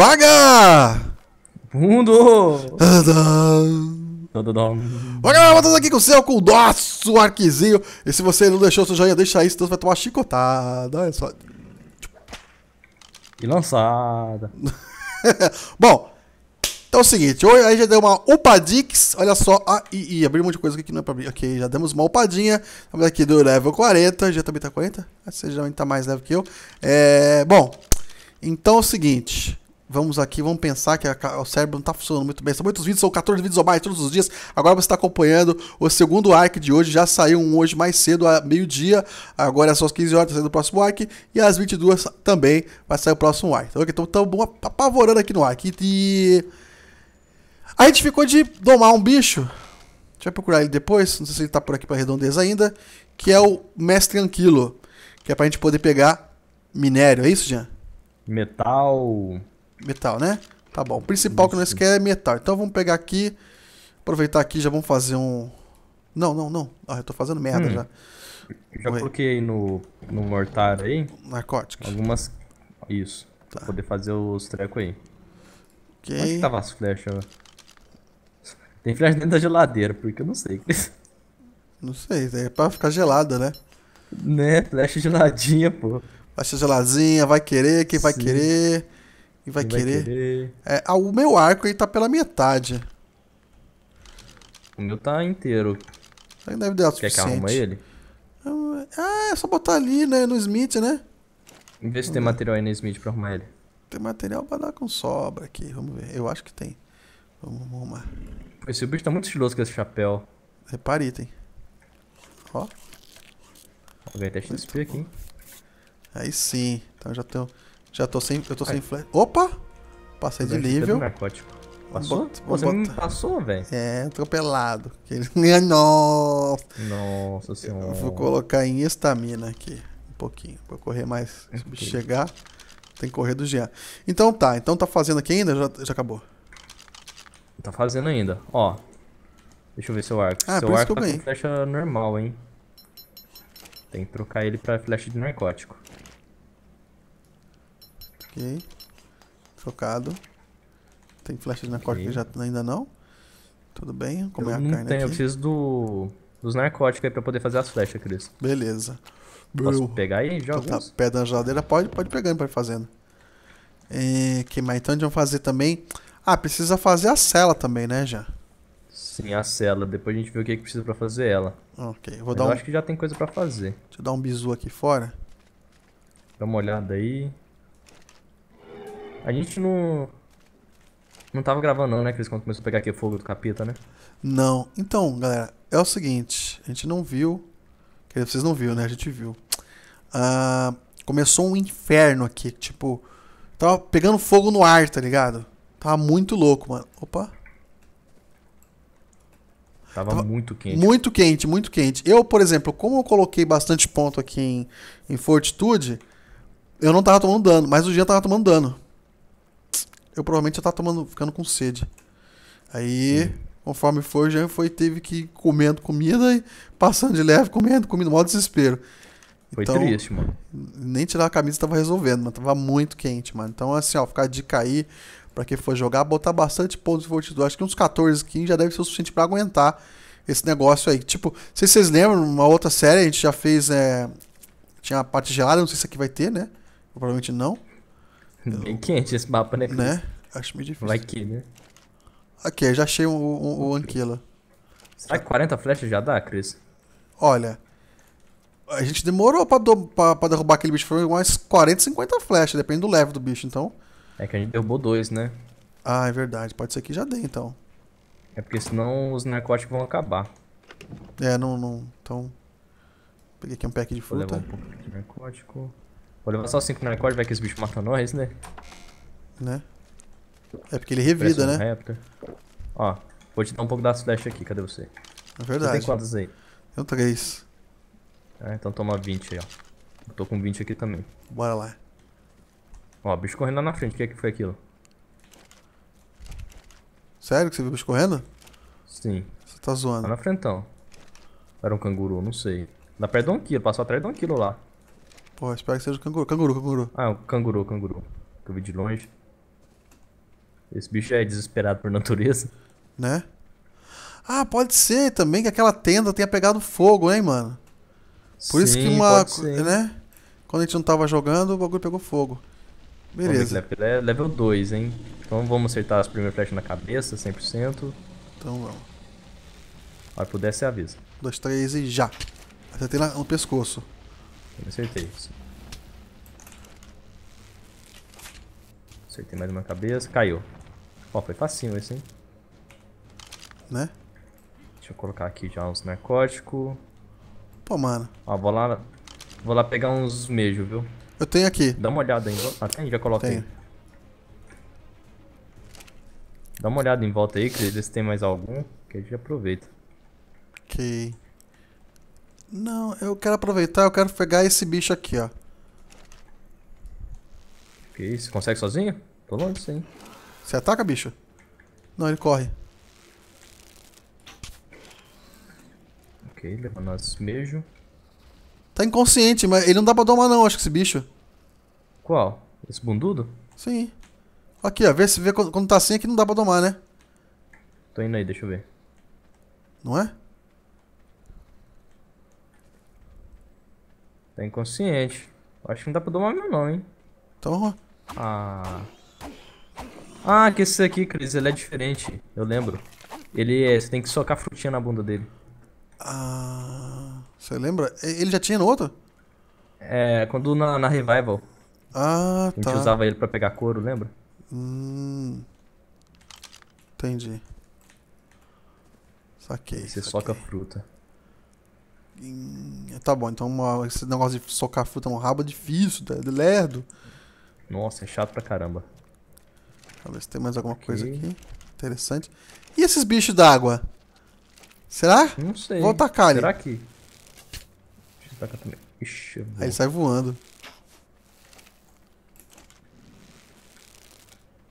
Vaga! Mundo! Vaga, todos aqui com o seu, com o nosso arquizinho. E se você não deixou seu joinha, deixa aí, senão você vai tomar chicotada. olha só... E lançada. Bom, então é o seguinte, hoje aí já deu uma upadix, olha só, ah, e, e abri um monte de coisa aqui que não é pra abrir Ok, já demos uma upadinha, estamos aqui do level 40, já também tá 40? Você já tá mais leve que eu. É, bom, então é o seguinte, Vamos aqui, vamos pensar que a, o cérebro não está funcionando muito bem. São muitos vídeos, são 14 vídeos ou mais todos os dias. Agora você está acompanhando o segundo ARC de hoje. Já saiu um hoje mais cedo, a meio-dia. Agora é só as 15 horas, tá saindo o próximo ARC. E às 22 também vai sair o próximo ARC. Tá então, estamos tão apavorando aqui no ARC. E... A gente ficou de domar um bicho. Deixa eu procurar ele depois. Não sei se ele está por aqui para redondeza ainda. Que é o Mestre Tranquilo. Que é para a gente poder pegar minério. É isso, Jean? Metal. Metal, né? Tá bom. O principal Isso. que nós quer é metal. Então vamos pegar aqui. Aproveitar aqui, já vamos fazer um. Não, não, não. Ah, eu tô fazendo merda hum. já. Já Oi. coloquei no, no mortar aí. Narcóticos. Algumas. Isso. Tá. Pra poder fazer os trecos aí. Okay. Onde que tava as flechas? Tem flecha dentro da geladeira, porque eu não sei. Não sei, é pra ficar gelada, né? Né, flecha geladinha, pô. Flecha geladinha, vai querer, quem vai querer. E vai, vai querer. querer. É, ah, o meu arco aí tá pela metade. O meu tá inteiro. Aí deve dar Quer suficiente. que arruma ele? É, ah, é só botar ali, né? No Smith, né? ver se tem material aí no Smith pra arrumar ele. Tem material pra dar com sobra aqui. Vamos ver. Eu acho que tem. Vamos, vamos arrumar. Esse bicho tá muito estiloso com esse chapéu. Repare item. Ó. Vou ganhar teste de aqui, hein? Aí sim. Então já tenho... Já tô sem. Eu tô sem flash. Opa! Passei de nível. Passou? Bota, uhum. você bota... passou, velho? É, atropelado. Nossa! Nossa senhora. Eu vou colocar em estamina aqui. Um pouquinho. Pra correr mais. Se okay. chegar, tem que correr do Jean. Então tá. Então tá fazendo aqui ainda? Já, já acabou? Tá fazendo ainda. Ó. Deixa eu ver seu arco. Ah, seu arco tá com flecha normal, hein? Tem que trocar ele pra flecha de narcótico. Ok. Trocado. Tem flechas okay. narcóticas já ainda não? Tudo bem, vou comer é a carne tenho, aqui. Eu preciso do, dos narcóticos aí pra poder fazer as flechas, Cris. Beleza. Posso Bro. pegar aí e joga tá, Pedra na geladeira, pode, pode pegar, pode fazendo. É, que mais? Então, gente vai fazer também... Ah, precisa fazer a cela também, né, já? Sim, a cela. Depois a gente vê o que, é que precisa pra fazer ela. Ok, vou Mas dar eu um... acho que já tem coisa pra fazer. Deixa eu dar um bisu aqui fora. Dá uma olhada aí. A gente não. Não tava gravando, não, né, Cris? Quando começou a pegar aquele fogo do capeta, né? Não. Então, galera, é o seguinte: a gente não viu. Quer dizer, vocês não viram, né? A gente viu. Ah, começou um inferno aqui. Tipo, tava pegando fogo no ar, tá ligado? Tava muito louco, mano. Opa. Tava, tava muito quente. Muito quente, muito quente. Eu, por exemplo, como eu coloquei bastante ponto aqui em, em fortitude, eu não tava tomando dano, mas o dia tava tomando dano eu provavelmente já tava tomando, ficando com sede. Aí, Sim. conforme foi, já foi, teve que ir comendo comida e passando de leve, comendo comida, mó desespero. Foi então, triste, mano. Nem tirar a camisa tava resolvendo, mano. Tava muito quente, mano. Então, assim, ó, ficar de cair para quem for jogar, botar bastante pontos de fortitude. Acho que uns 14, 15 já deve ser o suficiente para aguentar esse negócio aí. Tipo, não sei se vocês lembram, uma outra série a gente já fez. É... Tinha a parte gelada, não sei se aqui vai ter, né? Provavelmente não. Bem é quente esse mapa, né? Né? Acho meio difícil. Vai que, né? Aqui, já achei o um, um, um Anquila. Será que 40 flechas já dá, Cris? Olha, a gente demorou pra, do, pra, pra derrubar aquele bicho. Foi umas 40, 50 flechas, depende do level do bicho, então. É que a gente derrubou dois, né? Ah, é verdade. Pode ser que já dê, então. É porque senão os narcóticos vão acabar. É, não, não. Então. Peguei aqui um pack de fruta. Vou levar um pouco de narcótico. Vou levar só 5 corda vai que esse bicho matam nós, né? Né? É porque ele revida, né? Ó, vou te dar um pouco da flechas aqui, cadê você? É verdade. Você tem quantas aí? Eu 3. Ah, então toma 20 aí, ó. Eu tô com 20 aqui também. Bora lá. Ó, bicho correndo lá na frente, o que, é que foi aquilo? Sério que você viu o bicho correndo? Sim. Você tá zoando. Tá na frentão. Era um canguru, não sei. Na perto de um quilo, passou atrás de um quilo lá. Porra, espero que seja o canguru. Canguru, canguru. Ah, o canguru, canguru. Que eu vi de longe. Esse bicho é desesperado por natureza. Né? Ah, pode ser também que aquela tenda tenha pegado fogo, hein, mano? Por Sim, isso que uma. Né? Quando a gente não tava jogando, o bagulho pegou fogo. Beleza. level 2, hein? Então vamos acertar as primeiras flechas na cabeça, 100%. Então vamos. Se puder, você avisa. 2, 3 e já. Acertei tem no pescoço. Eu acertei Acertei mais uma cabeça. Caiu. Ó, foi facinho esse, hein? Né? Deixa eu colocar aqui já uns narcóticos. Pô, mano. Ó, vou lá, vou lá pegar uns mejos, viu? Eu tenho aqui. Dá uma olhada em volta. Ah, tem? Já coloquei. Dá uma olhada em volta aí, querido, se tem mais algum, que a gente aproveita. Ok. Não, eu quero aproveitar, eu quero pegar esse bicho aqui, ó. Que isso? Consegue sozinho? Tô longe, sim. Você ataca, bicho? Não, ele corre. Ok, levando nosso beijo. Tá inconsciente, mas ele não dá pra domar não, acho que esse bicho. Qual? Esse bundudo? Sim. Aqui, ó. Vê, se, vê quando, quando tá assim aqui é não dá pra domar, né? Tô indo aí, deixa eu ver. Não é? Tá inconsciente. Acho que não dá pra domar meu não, hein? Toma. Então, ah. Ah, que esse aqui, Cris, ele é diferente. Eu lembro. Ele é... Você tem que socar frutinha na bunda dele. Ah... Você lembra? Ele já tinha no outro? É, quando na, na Revival. Ah, a gente tá. usava ele pra pegar couro, lembra? Hum... Entendi. Saquei. Você saquei. soca fruta. Tá bom, então uma, esse negócio de socar fruta no rabo é difícil, tá? é lerdo. Nossa, é chato pra caramba. Deixa eu ver se tem mais alguma okay. coisa aqui. Interessante. E esses bichos d'água? Será? Não sei. Vou tacar Será ali. que? Deixa eu atacar também. Ixi, Aí ele sai voando.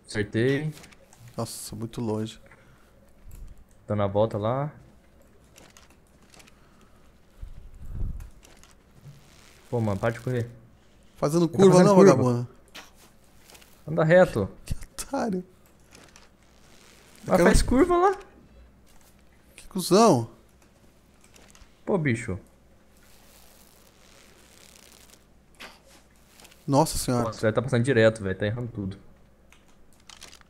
Acertei. Nossa, muito longe. Dando a volta lá. Pô, mano, para de correr. Fazendo tá curva fazendo não, curva. vagabundo. Anda reto. Que otário. Mas quero... faz curva lá. Que cuzão. Pô, bicho. Nossa senhora. Nossa, velho, tá passando direto, velho. Tá errando tudo.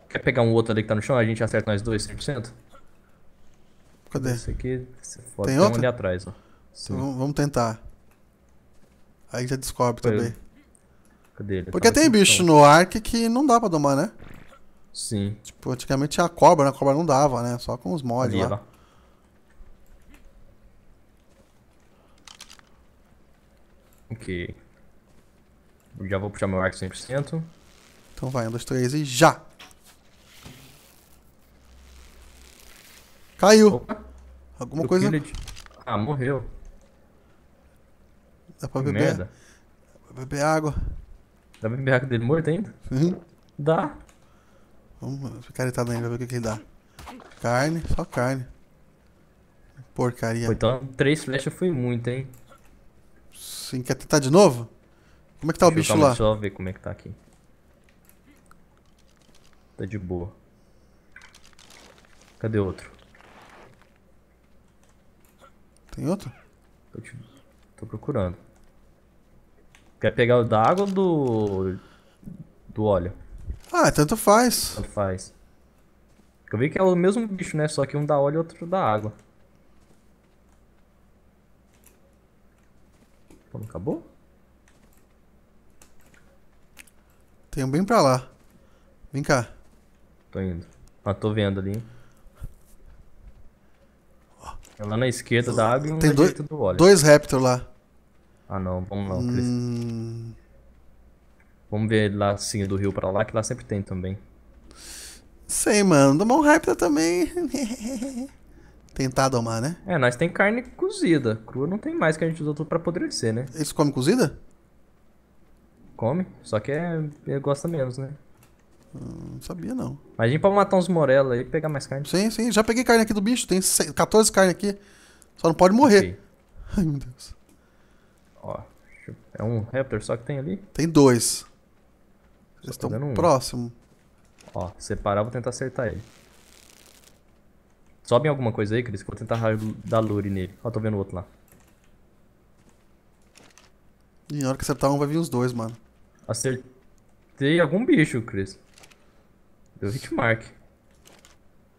Quer pegar um outro ali que tá no chão? A gente acerta nós dois, 100%? Cadê? Esse aqui, esse Tem, tem outro? um ali atrás, ó. Então, vamos tentar. Aí já descobre também. Cadê ele? Porque tem bicho então. no Ark que não dá pra domar, né? Sim. Tipo, antigamente tinha a cobra, né? A cobra não dava, né? Só com os mods lá. Ok. Já vou puxar meu arco 100%. Então vai, um, dois, três e já! Caiu! Opa. Alguma Do coisa... Ah, morreu. Dá pra beber? Merda. Dá pra beber água. Dá pra beber água dele morto ainda? Uhum. Dá. Vamos caretar nele pra ver o que, que ele dá. Carne, só carne. Porcaria. Pô, então, três flechas foi muito, hein? Sim, quer tentar de novo? Como é que tá deixa o bicho lá? Deixa eu ver como é que tá aqui. Tá de boa. Cadê outro? Tem outro? Tô, te... Tô procurando. Quer pegar o da água ou do. do óleo? Ah, tanto faz. Tanto faz. Eu vi que é o mesmo bicho, né? Só que um dá óleo e outro dá água. Pô, não acabou? Tem um bem pra lá. Vem cá. Tô indo. Ah, tô vendo ali. É lá na esquerda da água e um Tem dois, do óleo. dois Raptor lá. Ah não, vamos não, Chris. Hum... Vamos ver lá, sim, do Rio pra lá, que lá sempre tem também. Sei, mano. Do Mão Rápida também. Tentar domar, né? É, nós tem carne cozida. Crua não tem mais que a gente usa tudo pra apodrecer, né? Eles comem cozida? Come, só que é, é gosta menos, né? Hum, não sabia não. Mas pra matar uns morelos aí e pegar mais carne. Sim, sim. Já peguei carne aqui do bicho. Tem 14 carne aqui. Só não pode morrer. Okay. Ai, meu Deus. Ó, é um Raptor só que tem ali? Tem dois. Eles estão um. próximo. Ó, separar, vou tentar acertar ele. Sobe em alguma coisa aí, Cris, que eu vou tentar dar lure nele. Ó, tô vendo o outro lá. E na hora que acertar um, vai vir os dois, mano. Acertei algum bicho, Cris. Deu hitmark.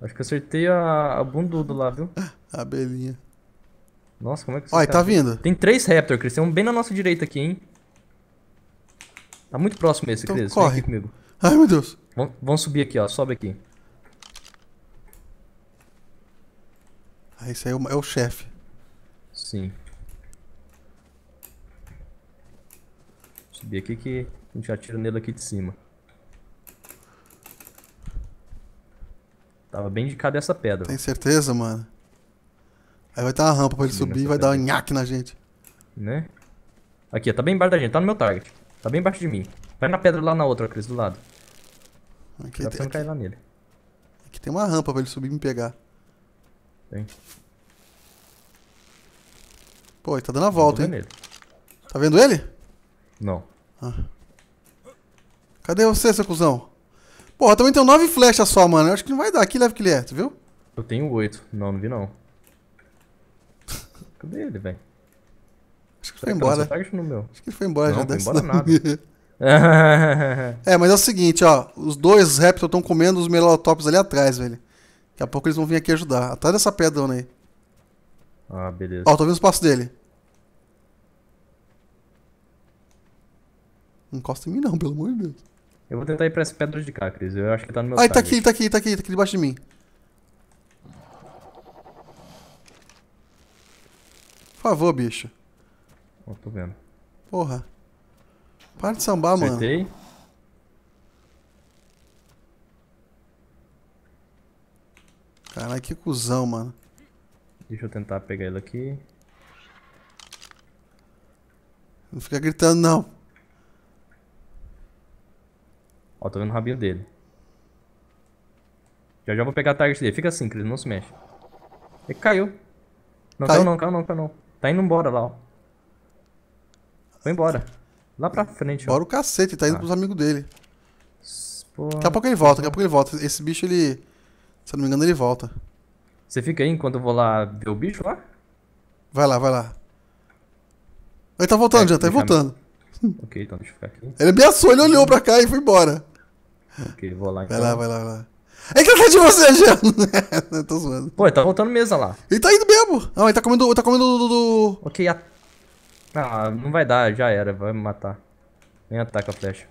Acho que acertei a, a bundudo lá, viu? a abelhinha. Nossa, como é que... Olha, tá vindo. Tem três Raptor, Cris. Tem um bem na nossa direita aqui, hein? Tá muito próximo esse, então, Cris. corre. Vem aqui comigo. Ai, meu Deus. Vamos subir aqui, ó. Sobe aqui. Ah, esse aí é o, é o chefe. Sim. Subir aqui que a gente atira nele aqui de cima. Tava bem indicado essa pedra. Tem certeza, mano? Aí vai ter uma rampa pra ele subir e vai dar um nhaque na gente. Né? Aqui, ó, tá bem embaixo da gente, tá no meu target. Tá bem embaixo de mim. Vai na pedra lá na outra, Cris, do lado. Aqui, tem, cair lá nele. Aqui tem uma rampa pra ele subir e me pegar. Tem. Pô, ele tá dando a volta, hein? Tá vendo ele? Não. Ah. Cadê você, seu cuzão? Porra, também tem nove flechas só, mano. Eu acho que não vai dar. Que leve que ele é, tu viu? Eu tenho oito. Não, não vi não. Cadê ele, velho? Acho que foi embora. Acho que ele foi embora não, já. Não, foi embora nada. é, mas é o seguinte, ó. Os dois répteis estão comendo os melotops ali atrás, velho. Daqui a pouco eles vão vir aqui ajudar. Atrás dessa pedra aí. Ah, beleza. Ó, tô vendo os passos dele. Não encosta em mim não, pelo amor de Deus. Eu vou tentar ir pra essa pedra de cá, Cris. Eu acho que tá no meu Ah, tá aqui, tá aqui, tá aqui, tá aqui debaixo de mim. Por favor, bicho. Ó, tô vendo. Porra. Para de sambar, Acertei. mano. Acertei. Caralho, que cuzão, mano. Deixa eu tentar pegar ele aqui. Não fica gritando, não. Ó, tô vendo o rabinho dele. Já já vou pegar a target dele. Fica assim, Cris, não se mexe. Ele caiu. Não caiu não, caiu não, caiu não. Tá indo embora lá, ó. Foi embora. Lá pra frente, ó. Bora o cacete, tá indo ah. pros amigos dele. Daqui a pouco ele volta, daqui a pouco ele volta. Esse bicho, ele... Se eu não me engano, ele volta. Você fica aí enquanto eu vou lá ver o bicho lá? Vai lá, vai lá. Ele tá voltando é, já, tá voltando. Me... ok, então deixa eu ficar aqui. Ele ameaçou, ele olhou pra cá e foi embora. Ok, vou lá então. Vai lá, vai lá, vai lá. É que eu falei de você, Jean. É, tô zoando. Pô, ele tá voltando mesa lá. Ele tá indo mesmo. Não, ele tá comendo, ele tá comendo do... do... Ok, a... Ah, não vai dar, já era. Vai me matar. Vem ataca a flecha.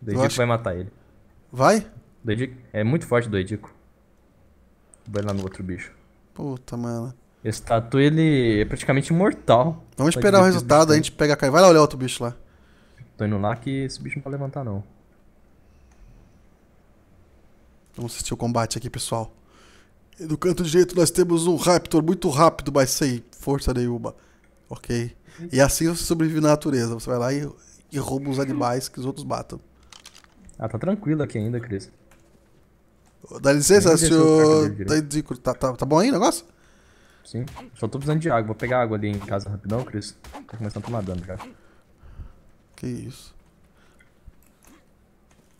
Doidico acho... vai matar ele. Vai? Doidico. É muito forte o Doidico. Vai lá no outro bicho. Puta, mano. Esse tatu, ele é praticamente imortal. Vamos esperar o resultado, a gente pega a Vai lá olhar outro bicho lá. Tô indo lá que esse bicho não pode levantar, não. Vamos assistir o combate aqui, pessoal. E do canto direito nós temos um Raptor muito rápido, mas sem força nenhuma. Ok? E assim você sobrevive na natureza. Você vai lá e, e rouba os animais que os outros matam. Ah, tá tranquilo aqui ainda, Cris. Dá licença, senhor. Né? Tá, tá, tá bom aí o negócio? Sim. Só tô precisando de água. Vou pegar água ali em casa rapidão, Cris. Tá começando a tomar dano já. Que isso.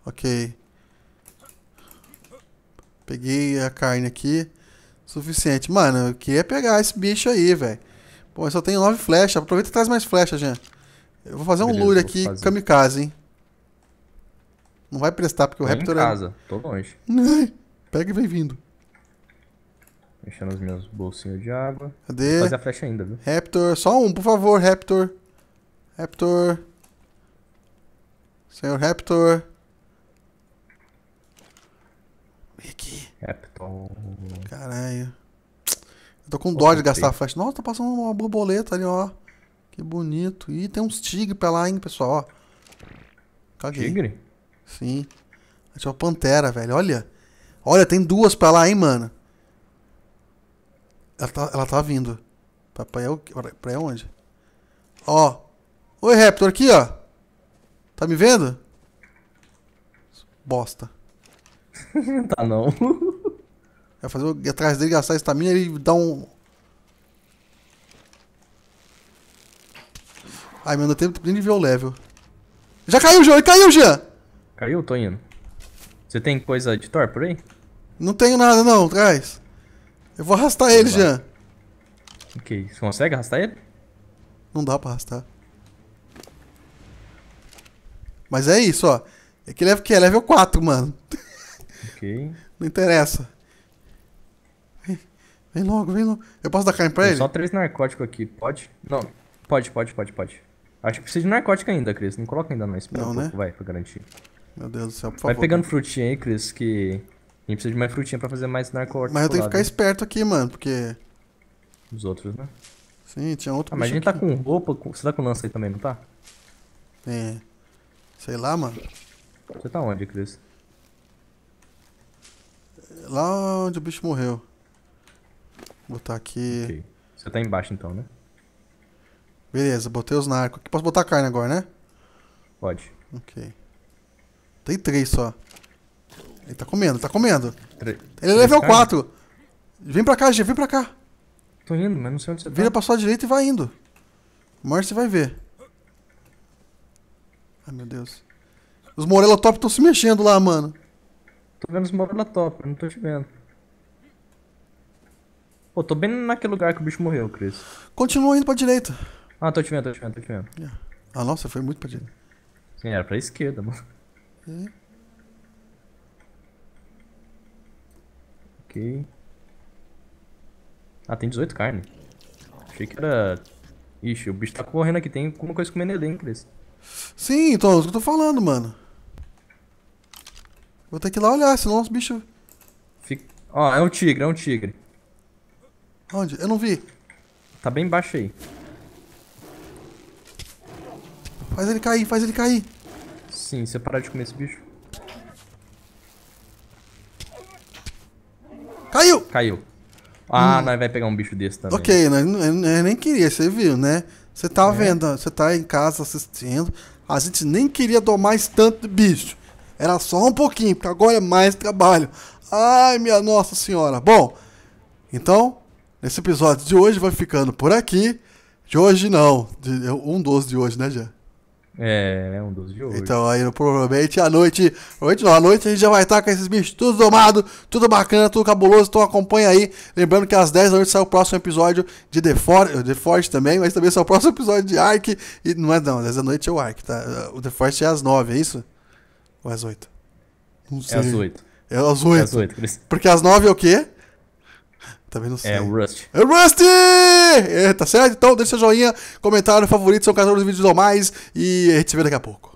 Ok. Peguei a carne aqui. Suficiente. Mano, eu queria pegar esse bicho aí, velho. Pô, eu só tenho nove flechas. Aproveita e traz mais flechas, Jean. Eu vou fazer Beleza, um lure aqui, fazer. kamikaze, hein. Não vai prestar, porque o Tô Raptor em é- casa, é... tô longe. Pega e vem vindo. Mexendo as minhas bolsinhas de água. Cadê? Vou fazer a flecha ainda, viu? Raptor, só um, por favor, Raptor. Raptor. Senhor Raptor. Aqui. É, Capitão. Caralho. Eu tô com dó de gastar flecha. Nossa, tá passando uma borboleta ali, ó. Que bonito. Ih, tem uns tigre pra lá, hein, pessoal, ó. Caguei. Tigre? Sim. Achei é uma pantera, velho. Olha. Olha, tem duas pra lá, hein, mano. Ela tá, ela tá vindo. Pra, pra, pra onde? Ó. Oi, Raptor, aqui, ó. Tá me vendo? Bosta. tá não. Vai fazer atrás dele gastar estamina e dá um. Ai, meu, tempo tem nem de ver o level. Já caiu, Jean! Caiu, Jean! Caiu? Tô indo. Você tem coisa de Thor por aí? Não tenho nada, não. Traz. Eu vou arrastar ele, Vai. Jean. Ok. Você consegue arrastar ele? Não dá pra arrastar. Mas é isso, ó. É que level que é? Level 4, mano. Não interessa. Vem, vem logo, vem logo. Eu posso dar carne pra Tem ele? Só três narcóticos aqui, pode? Não, pode, pode, pode, pode. Acho que precisa de narcótico ainda, Cris. Não coloca ainda, não. Espera não, um né? pouco, vai, pra garantir. Meu Deus do céu, por vai favor. Vai pegando cara. frutinha aí, Cris, que a gente precisa de mais frutinha pra fazer mais narcótico. Mas eu tenho que ficar né? esperto aqui, mano, porque... Os outros, né? Sim, tinha outro ah, mas a gente tá aqui. tá com roupa, com... você tá com lança aí também, não tá? É. Sei lá, mano. Você tá onde, Cris? Lá onde o bicho morreu. Vou botar aqui. Okay. Você tá embaixo então, né? Beleza, botei os narcos. Posso botar carne agora, né? Pode. Ok. Tem três só. Ele tá comendo, tá comendo. Tre ele é level 4. Vem pra cá, G, vem pra cá. Tô indo, mas não sei onde você Vira tá. Vira pra sua direita e vai indo. Morre, você vai ver. Ai, meu Deus. Os Morelotop estão se mexendo lá, mano. Tô vendo os móveis lá top, não tô te vendo. Pô, tô bem naquele lugar que o bicho morreu, Cris. Continua indo pra direita. Ah, tô te vendo, tô te vendo, tô te vendo. Yeah. É. Ah, nossa, foi muito pra direita. Sim, era pra esquerda, mano. É. Ok. Ah, tem 18 carne. Achei que era... Ixi, o bicho tá correndo aqui, tem alguma coisa comendo ele, hein, Cris? Sim, então, é isso que eu tô falando, mano. Vou ter que ir lá olhar, senão os bichos. Fica... Ó, é um tigre, é um tigre. Onde? Eu não vi. Tá bem baixo aí. Faz ele cair, faz ele cair. Sim, você eu parar de comer esse bicho. Caiu! Caiu. Ah, hum. nós vai pegar um bicho desse também. Ok, nós, né? eu nem queria, você viu, né? Você tá é. vendo, você tá em casa assistindo. A gente nem queria domar esse tanto de bicho. Era só um pouquinho, porque agora é mais trabalho. Ai, minha Nossa Senhora. Bom, então, esse episódio de hoje vai ficando por aqui. De hoje não, de, é um 12 de hoje, né, Jé? É, um 12 de hoje. Então aí provavelmente à noite, provavelmente não, à noite a gente já vai estar com esses bichos tudo domado, tudo bacana, tudo cabuloso, então acompanha aí. Lembrando que às 10 da noite sai o próximo episódio de The Force, The Force também, mas também sai o próximo episódio de Ark, e não é não, às 10 da noite é o Ark, tá? O The Force é às 9, é isso? Ou é às 8? Não sei. É às 8. É às 8. É às 8. Porque às 9 é o quê? Também não é sei. É o Rust. É o Rust! É, tá certo? Então deixa seu joinha, comentário, favorito, são 14 vídeos ou mais. E a gente se vê daqui a pouco.